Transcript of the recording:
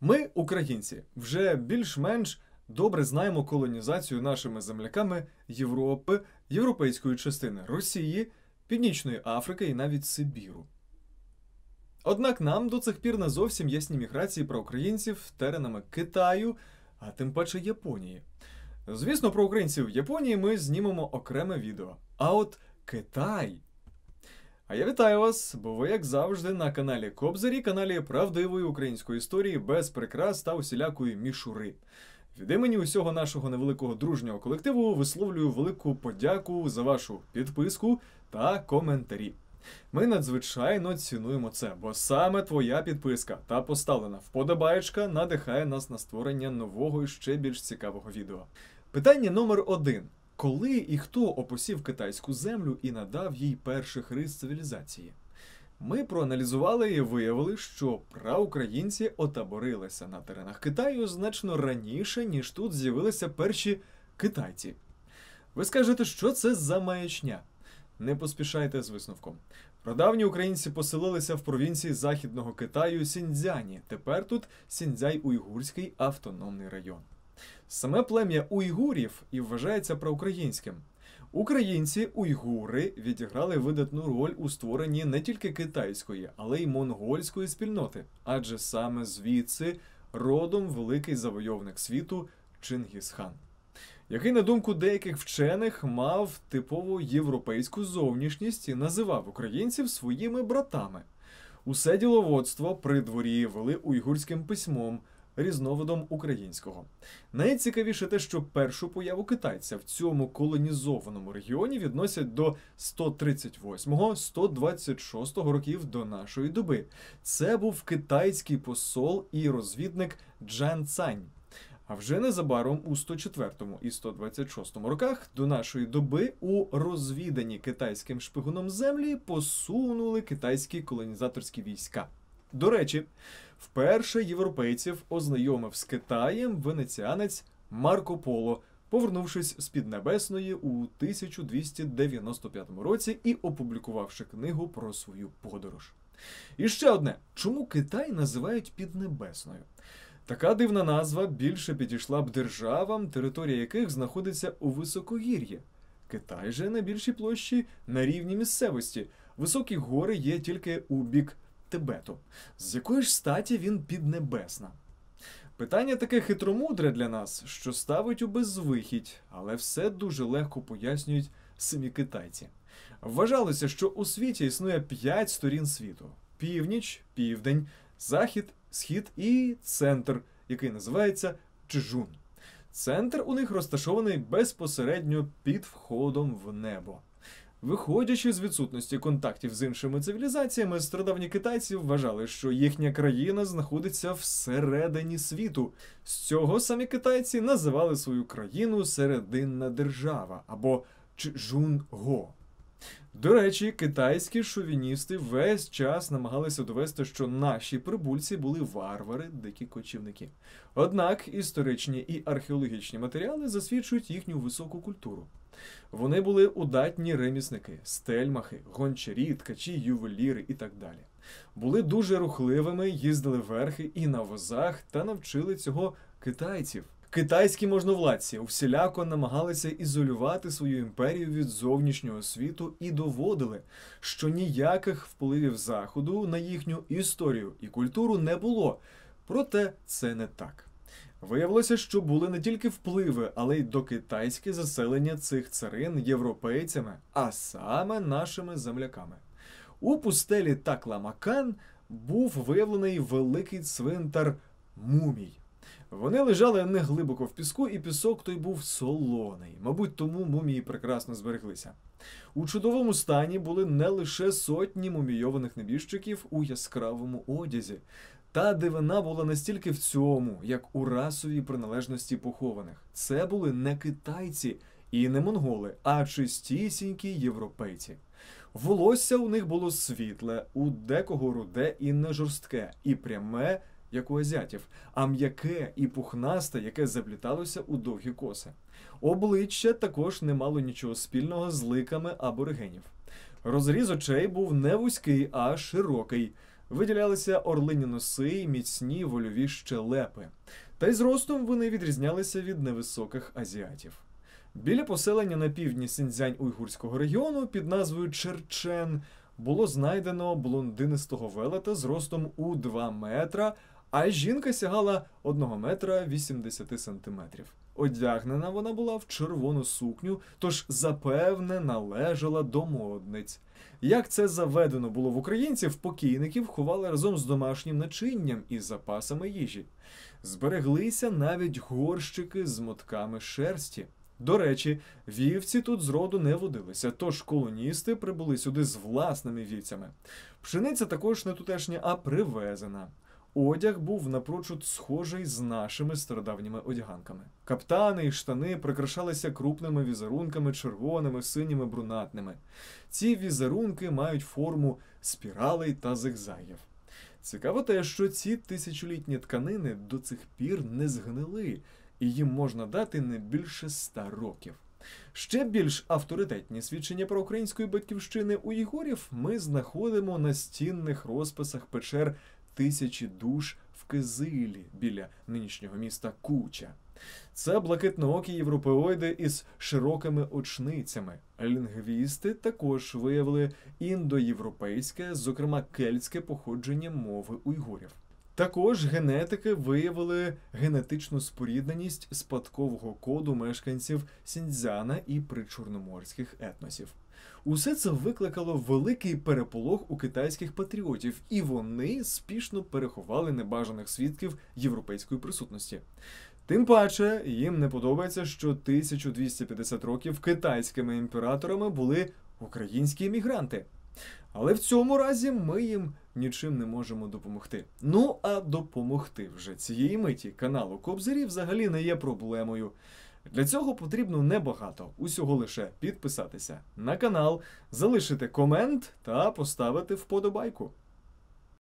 Ми, українці, вже більш-менш добре знаємо колонізацію нашими земляками Європи, європейської частини Росії, Північної Африки і навіть Сибіру. Однак нам до цих пір не зовсім ясні міграції про українців теренами Китаю, а тим паче Японії. Звісно, про українців в Японії ми знімемо окреме відео. А от Китай а я вітаю вас, бо ви, як завжди, на каналі Кобзарі, каналі правдивої української історії без прикрас та усілякої мішури. Від імені усього нашого невеликого дружнього колективу висловлюю велику подяку за вашу підписку та коментарі. Ми надзвичайно цінуємо це, бо саме твоя підписка та поставлена вподобаєчка надихає нас на створення нового і ще більш цікавого відео. Питання номер один. Коли і хто опосів китайську землю і надав їй перших рис цивілізації? Ми проаналізували і виявили, що праукраїнці отаборилися на теренах Китаю значно раніше, ніж тут з'явилися перші китайці. Ви скажете, що це за маячня? Не поспішайте з висновком. Продавні українці поселилися в провінції Західного Китаю Сіньцзяні. Тепер тут Сіньцзяй-Уйгурський автономний район. Саме плем'я уйгурів і вважається проукраїнським. Українці уйгури відіграли видатну роль у створенні не тільки китайської, але й монгольської спільноти, адже саме звідси родом великий завойовник світу Чингісхан, який, на думку деяких вчених, мав типову європейську зовнішність і називав українців своїми братами. Усе діловодство при дворі вели уйгурським письмом різновидом українського. Найцікавіше те, що першу появу китайця в цьому колонізованому регіоні відносять до 138-126 років до нашої доби. Це був китайський посол і розвідник Джан Цань. А вже незабаром у 104 і 126 роках до нашої доби у розвідані китайським шпигуном землі посунули китайські колонізаторські війська. До речі, Вперше європейців ознайомив з Китаєм венеціанець Марко Поло, повернувшись з Піднебесної у 1295 році і опублікувавши книгу про свою подорож. І ще одне, чому Китай називають Піднебесною? Така дивна назва більше підійшла б державам, територія яких знаходиться у високогір'ї. Китай же на більшій площі на рівні місцевості. Високі гори є тільки у бік Тибету. З якої ж статі він піднебесна? Питання таке хитромудре для нас, що ставить у безвихідь, але все дуже легко пояснюють самі китайці. Вважалося, що у світі існує п'ять сторін світу: північ, південь, захід, схід і центр, який називається Чжун. Центр у них розташований безпосередньо під входом в небо. Виходячи з відсутності контактів з іншими цивілізаціями, страдавні китайці вважали, що їхня країна знаходиться всередині світу. З цього самі китайці називали свою країну серединна держава або Чжунго. До речі, китайські шовіністи весь час намагалися довести, що наші прибульці були варвари, дикі кочівники. Однак історичні і археологічні матеріали засвідчують їхню високу культуру. Вони були удатні ремісники, стельмахи, гончарі, ткачі, ювеліри і так далі. Були дуже рухливими, їздили верхи і на возах, та навчили цього китайців. Китайські можновладці всіляко намагалися ізолювати свою імперію від зовнішнього світу і доводили, що ніяких впливів заходу на їхню історію і культуру не було. Проте це не так. Виявилося, що були не тільки впливи, але й докитайське заселення цих царин європейцями, а саме нашими земляками. У пустелі Такламакан був виявлений великий цвинтар мумій. Вони лежали не глибоко в піску, і пісок той був солоний. Мабуть, тому мумії прекрасно збереглися. У чудовому стані були не лише сотні мумійованих небіжчиків у яскравому одязі. Та дивина була не стільки в цьому, як у расовій приналежності похованих. Це були не китайці і не монголи, а чистісінькі європейці. Волосся у них було світле, у декого руде і не жорстке, і пряме, як у азіатів, а м'яке і пухнасте, яке запліталося у довгі коси. Обличчя також не мало нічого спільного з ликами аборигенів. Розріз очей був не вузький, а широкий виділялися орлині носи й міцні вольові щелепи, та й зростом вони відрізнялися від невисоких азіатів. Біля поселення на півдні Сіньцзянь уйгурського регіону під назвою Черчен було знайдено блондинистого велета з ростом у 2 метра, а жінка сягала 1 метра 80 сантиметрів. Одягнена вона була в червону сукню, тож запевне належала до модниць. Як це заведено було в українців, покійників ховали разом з домашнім начинням і запасами їжі. Збереглися навіть горщики з мотками шерсті. До речі, вівці тут зроду не водилися, тож колоністи прибули сюди з власними вівцями. Пшениця також не тутешня, а привезена. Одяг був напрочуд схожий з нашими стародавніми одяганками. Каптани і штани прикрашалися крупними візерунками, червоними, синіми, брунатними. Ці візерунки мають форму спіралей та зигзагів. Цікаво те, що ці тисячолітні тканини до цих пір не згнили, і їм можна дати не більше ста років. Ще більш авторитетні свідчення про української батьківщини у ігорів ми знаходимо на стінних розписах печер тисячі душ в Кизилі біля нинішнього міста Куча. Це блакитноокі європеоїди із широкими очницями. Лінгвісти також виявили індоєвропейське, зокрема кельтське походження мови уйгурів. Також генетики виявили генетичну спорідненість спадкового коду мешканців Сіньцзяна і причорноморських етносів. Усе це викликало великий переполох у китайських патріотів, і вони спішно переховали небажаних свідків європейської присутності. Тим паче їм не подобається, що 1250 років китайськими імператорами були українські емігранти. Але в цьому разі ми їм нічим не можемо допомогти. Ну а допомогти вже цієї миті каналу Кобзарі взагалі не є проблемою. Для цього потрібно небагато. Усього лише підписатися на канал, залишити комент та поставити вподобайку.